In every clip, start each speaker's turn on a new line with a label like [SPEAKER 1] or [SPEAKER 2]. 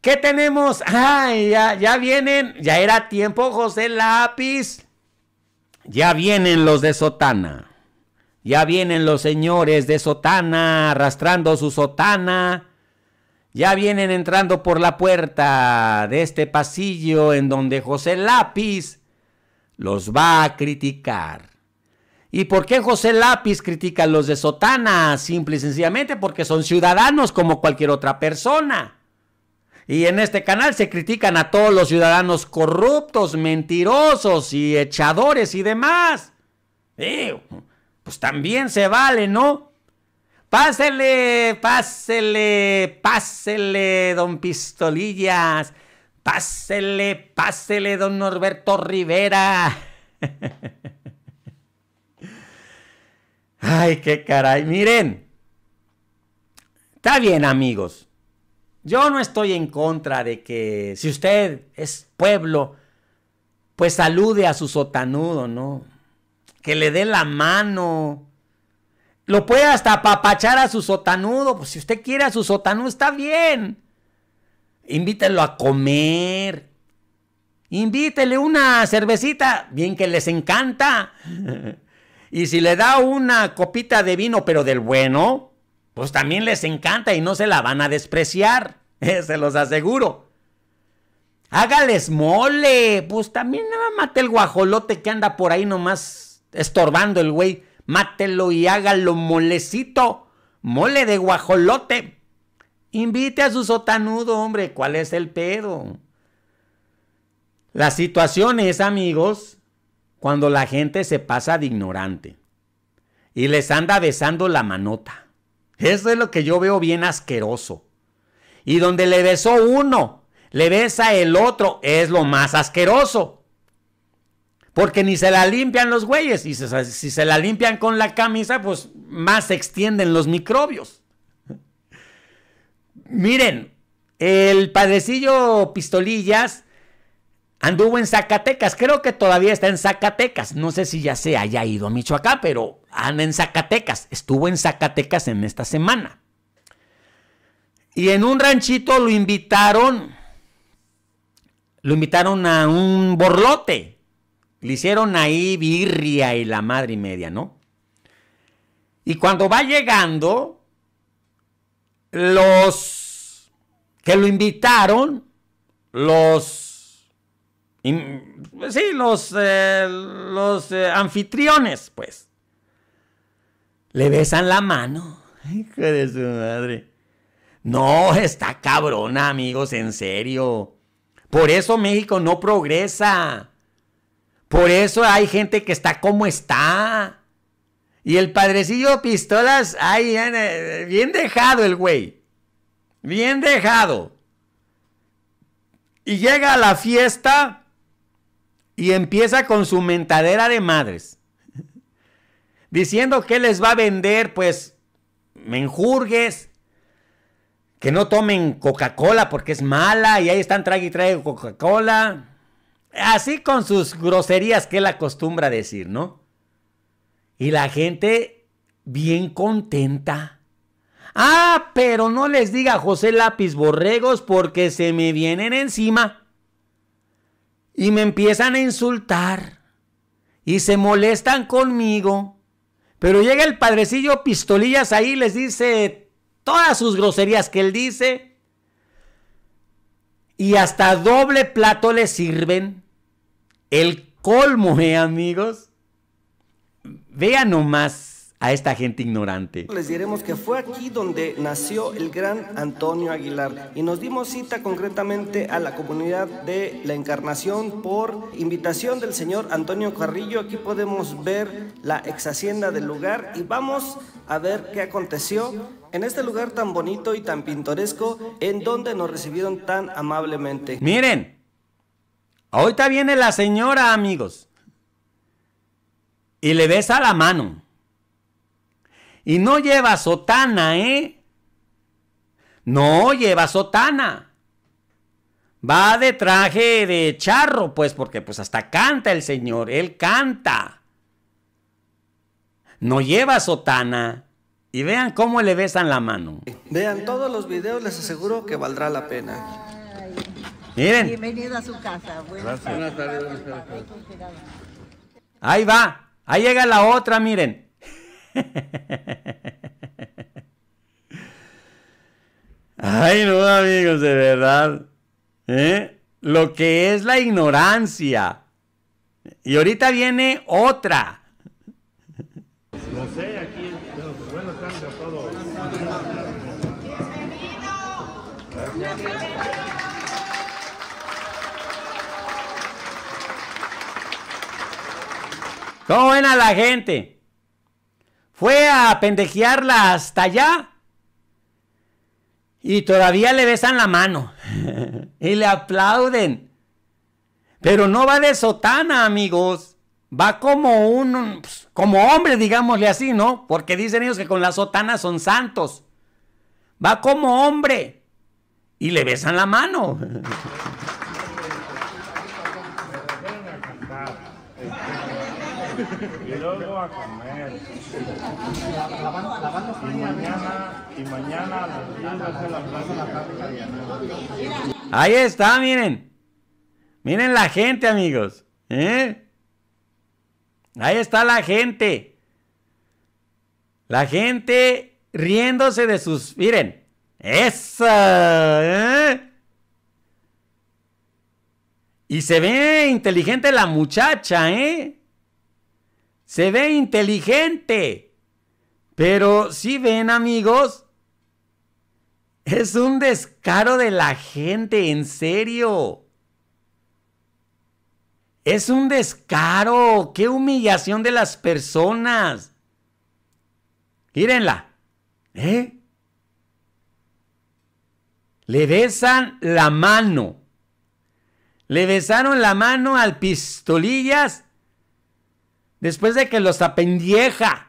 [SPEAKER 1] ¿Qué tenemos? ¡Ay! Ah, ya, ya vienen. Ya era tiempo, José Lápiz. Ya vienen los de Sotana. Ya vienen los señores de Sotana arrastrando su sotana. Ya vienen entrando por la puerta de este pasillo en donde José Lápiz los va a criticar. ¿Y por qué José Lápiz critica a los de Sotana? Simple y sencillamente porque son ciudadanos como cualquier otra persona. Y en este canal se critican a todos los ciudadanos corruptos, mentirosos y echadores y demás. pues también se vale, ¿no? Pásele, pásele, pásele, don Pistolillas. Pásele, pásele, don Norberto Rivera. Ay, qué caray. Miren. Está bien, amigos. Yo no estoy en contra de que si usted es pueblo, pues salude a su sotanudo, ¿no? Que le dé la mano. Lo puede hasta apapachar a su sotanudo. Pues si usted quiere a su sotanudo, está bien. Invítelo a comer. Invítele una cervecita, bien que les encanta. y si le da una copita de vino, pero del bueno, pues también les encanta y no se la van a despreciar, eh, se los aseguro. Hágales mole, pues también nada mate el guajolote que anda por ahí nomás estorbando el güey, mátelo y hágalo molecito, mole de guajolote. Invite a su sotanudo, hombre, ¿cuál es el pedo? La situación es, amigos, cuando la gente se pasa de ignorante y les anda besando la manota. Eso es lo que yo veo bien asqueroso. Y donde le besó uno, le besa el otro, es lo más asqueroso. Porque ni se la limpian los güeyes. Y si se la limpian con la camisa, pues más se extienden los microbios. Miren, el padrecillo Pistolillas Anduvo en Zacatecas, creo que todavía está en Zacatecas. No sé si ya se haya ido a Michoacán, pero anda en Zacatecas. Estuvo en Zacatecas en esta semana. Y en un ranchito lo invitaron. Lo invitaron a un borlote. Le hicieron ahí birria y la madre y media, ¿no? Y cuando va llegando, los que lo invitaron, los sí, los, eh, los eh, anfitriones, pues. Le besan la mano. Hijo de su madre. No, está cabrona, amigos, en serio. Por eso México no progresa. Por eso hay gente que está como está. Y el padrecillo Pistolas, ay, eh, bien dejado el güey. Bien dejado. Y llega a la fiesta y empieza con su mentadera de madres. Diciendo que les va a vender, pues, menjurgues, que no tomen Coca-Cola porque es mala y ahí están trague y Coca-Cola. Así con sus groserías que él acostumbra decir, ¿no? Y la gente bien contenta. Ah, pero no les diga José Lápiz Borregos porque se me vienen encima y me empiezan a insultar y se molestan conmigo. Pero llega el padrecillo Pistolillas ahí les dice todas sus groserías que él dice. Y hasta doble plato le sirven. El colmo, eh, amigos. Vean nomás a esta gente ignorante. Les diremos que fue aquí donde nació el gran Antonio Aguilar y nos dimos cita concretamente a la comunidad de la Encarnación por invitación del señor Antonio Carrillo. Aquí podemos ver la ex hacienda del lugar y vamos a ver qué aconteció en este lugar tan bonito y tan pintoresco en donde nos recibieron tan amablemente. Miren, ahorita viene la señora, amigos, y le besa la mano. Y no lleva sotana, ¿eh? No lleva sotana. Va de traje de charro, pues, porque pues hasta canta el Señor, Él canta. No lleva sotana. Y vean cómo le besan la mano. Vean todos los videos, les aseguro que valdrá la pena. Miren. Bienvenido a su casa. Buenas tardes. Ahí va. Ahí llega la otra, miren. Ay, no, amigos, de verdad. ¿Eh? Lo que es la ignorancia. Y ahorita viene otra. No sé, pues, ¿Cómo ven a la gente? fue a pendejearla hasta allá y todavía le besan la mano y le aplauden. Pero no va de sotana, amigos. Va como un, pues, como hombre, digámosle así, ¿no? Porque dicen ellos que con la sotana son santos. Va como hombre y le besan la mano. y luego a comer. La, la, la y mañana, y mañana a las de la plaza la carne Ahí está, miren. Miren la gente, amigos. ¿Eh? Ahí está la gente. La gente riéndose de sus... Miren. Esa. ¿eh? Y se ve inteligente la muchacha, ¿eh? Se ve inteligente. Pero si ven amigos, es un descaro de la gente, en serio. Es un descaro, qué humillación de las personas. Mírenla. ¿Eh? Le besan la mano. Le besaron la mano al pistolillas Después de que los apendieja.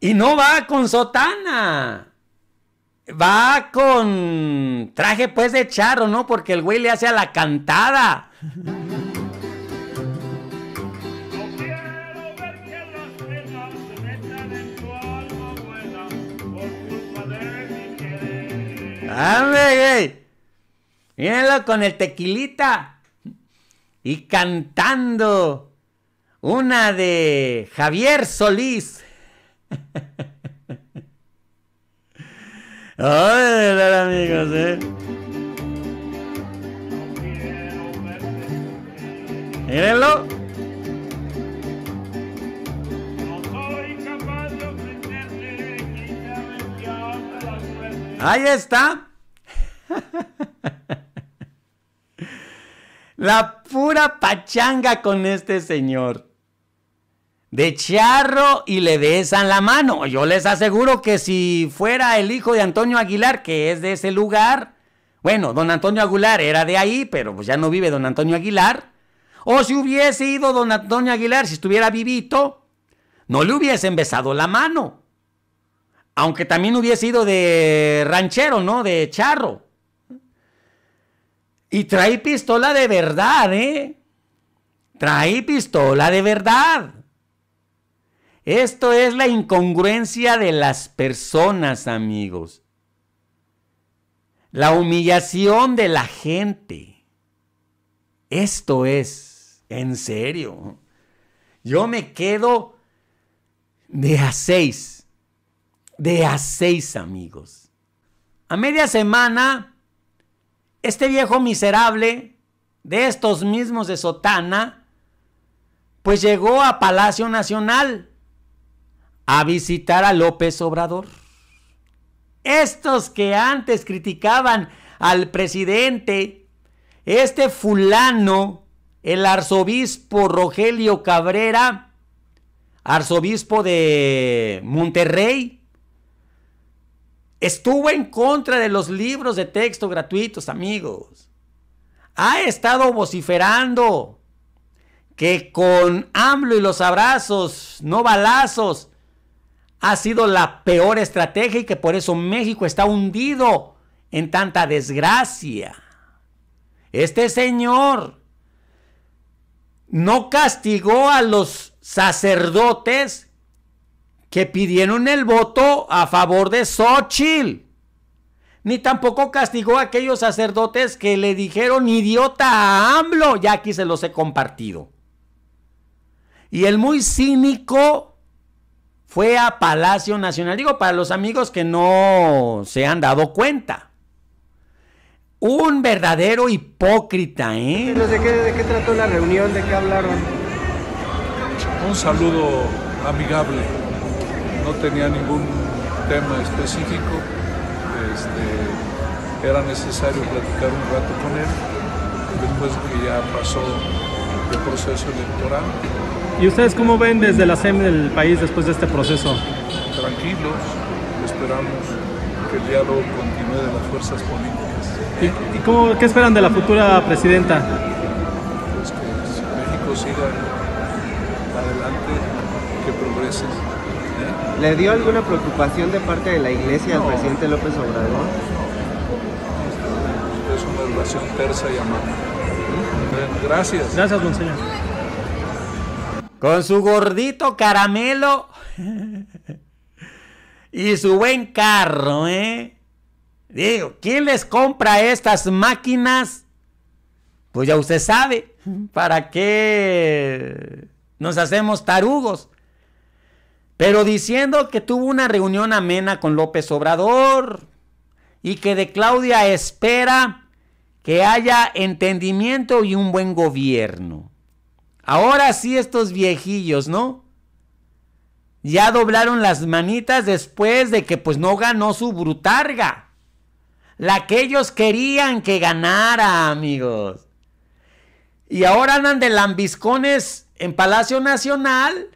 [SPEAKER 1] y no va con sotana. Va con traje pues de charro, ¿no? Porque el güey le hace a la cantada. güey! Mírenlo con el tequilita y cantando una de Javier Solís. Ay, amigos, eh. Mírenlo. Ahí está. La pura pachanga con este señor. De charro y le besan la mano. Yo les aseguro que si fuera el hijo de Antonio Aguilar, que es de ese lugar, bueno, don Antonio Aguilar era de ahí, pero pues ya no vive don Antonio Aguilar. O si hubiese ido don Antonio Aguilar, si estuviera vivito, no le hubiesen besado la mano. Aunque también hubiese ido de ranchero, ¿no? De charro. Y trae pistola de verdad, ¿eh? Trae pistola de verdad. Esto es la incongruencia de las personas, amigos. La humillación de la gente. Esto es, en serio. Yo me quedo de a seis. De a seis, amigos. A media semana este viejo miserable de estos mismos de Sotana, pues llegó a Palacio Nacional a visitar a López Obrador. Estos que antes criticaban al presidente, este fulano, el arzobispo Rogelio Cabrera, arzobispo de Monterrey, Estuvo en contra de los libros de texto gratuitos, amigos. Ha estado vociferando que con AMLO y los abrazos, no balazos, ha sido la peor estrategia y que por eso México está hundido en tanta desgracia. Este señor no castigó a los sacerdotes que pidieron el voto a favor de Xochitl. Ni tampoco castigó a aquellos sacerdotes que le dijeron idiota a AMLO. Ya aquí se los he compartido. Y el muy cínico fue a Palacio Nacional. Digo, para los amigos que no se han dado cuenta. Un verdadero hipócrita, ¿eh? ¿De qué, de qué trató la reunión? ¿De qué hablaron? Un saludo amigable no tenía ningún tema específico, este, era necesario platicar un rato con él, después que ya pasó el proceso electoral. ¿Y ustedes cómo ven desde la SEM del país después de este proceso? Tranquilos, esperamos que el diálogo continúe de las fuerzas políticas. ¿Y, cómo, qué esperan de la futura presidenta? Pues que México siga adelante, que progrese. ¿Le dio alguna preocupación de parte de la iglesia al presidente López Obrador? Es una relación tersa y amable. Gracias. Gracias, monseñor. Con su gordito caramelo y su buen carro, ¿eh? Digo, ¿quién les compra estas máquinas? Pues ya usted sabe, ¿para qué nos hacemos tarugos? Pero diciendo que tuvo una reunión amena con López Obrador y que de Claudia espera que haya entendimiento y un buen gobierno. Ahora sí estos viejillos, ¿no? Ya doblaron las manitas después de que pues no ganó su brutarga. La que ellos querían que ganara, amigos. Y ahora andan de lambiscones en Palacio Nacional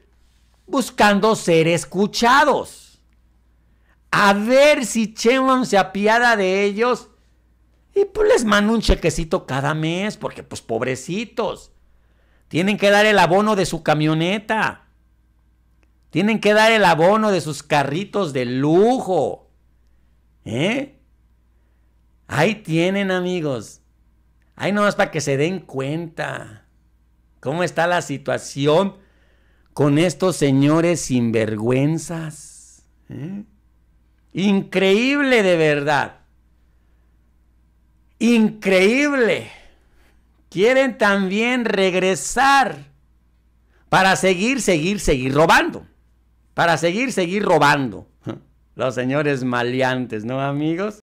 [SPEAKER 1] buscando ser escuchados. A ver si Chemon se apiada de ellos y pues les manda un chequecito cada mes, porque pues pobrecitos. Tienen que dar el abono de su camioneta. Tienen que dar el abono de sus carritos de lujo. ¿Eh? Ahí tienen amigos. Ahí nomás para que se den cuenta cómo está la situación con estos señores sinvergüenzas. ¿eh? Increíble de verdad. Increíble. Quieren también regresar para seguir, seguir, seguir robando. Para seguir, seguir robando. Los señores maleantes, ¿no amigos?